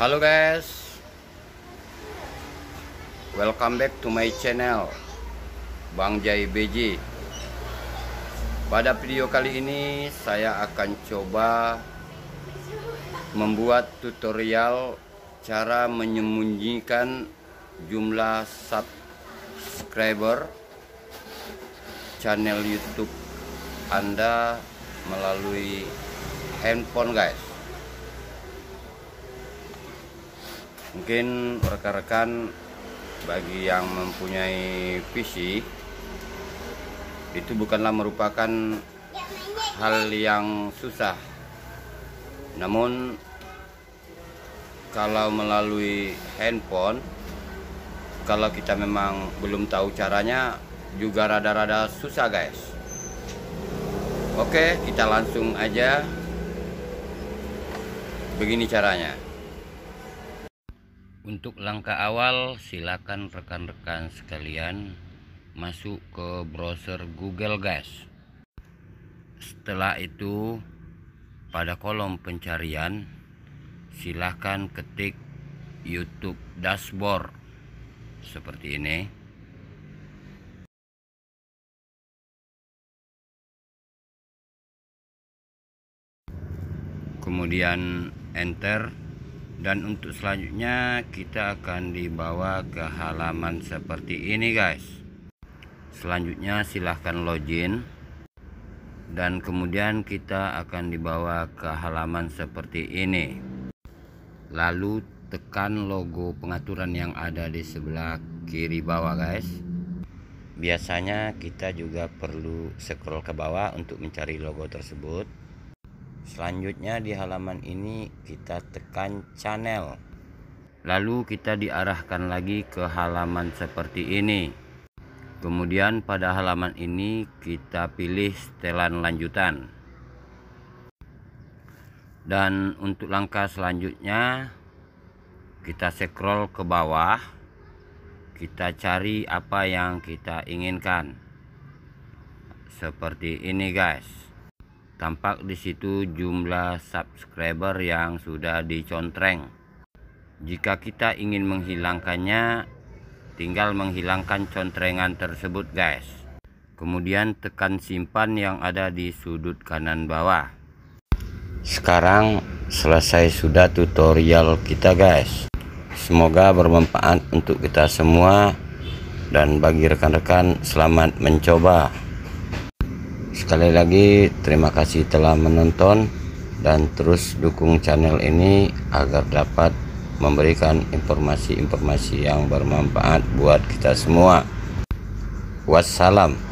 Halo guys Welcome back to my channel Bang Jai BJ Pada video kali ini Saya akan coba Membuat tutorial Cara menyembunyikan Jumlah subscriber Channel youtube Anda Melalui handphone guys mungkin rekan-rekan bagi yang mempunyai PC itu bukanlah merupakan hal yang susah namun kalau melalui handphone kalau kita memang belum tahu caranya juga rada-rada susah guys oke kita langsung aja begini caranya untuk langkah awal, silakan rekan-rekan sekalian masuk ke browser Google guys. Setelah itu, pada kolom pencarian, silakan ketik YouTube dashboard seperti ini. Kemudian enter dan untuk selanjutnya kita akan dibawa ke halaman seperti ini guys selanjutnya silahkan login dan kemudian kita akan dibawa ke halaman seperti ini lalu tekan logo pengaturan yang ada di sebelah kiri bawah guys biasanya kita juga perlu scroll ke bawah untuk mencari logo tersebut Selanjutnya di halaman ini kita tekan channel. Lalu kita diarahkan lagi ke halaman seperti ini. Kemudian pada halaman ini kita pilih setelan lanjutan. Dan untuk langkah selanjutnya kita scroll ke bawah. Kita cari apa yang kita inginkan. Seperti ini guys. Tampak di situ jumlah subscriber yang sudah dicontreng. Jika kita ingin menghilangkannya, tinggal menghilangkan contrengan tersebut, guys. Kemudian tekan simpan yang ada di sudut kanan bawah. Sekarang selesai sudah tutorial kita, guys. Semoga bermanfaat untuk kita semua dan bagi rekan-rekan selamat mencoba sekali lagi terima kasih telah menonton dan terus dukung channel ini agar dapat memberikan informasi-informasi yang bermanfaat buat kita semua wassalam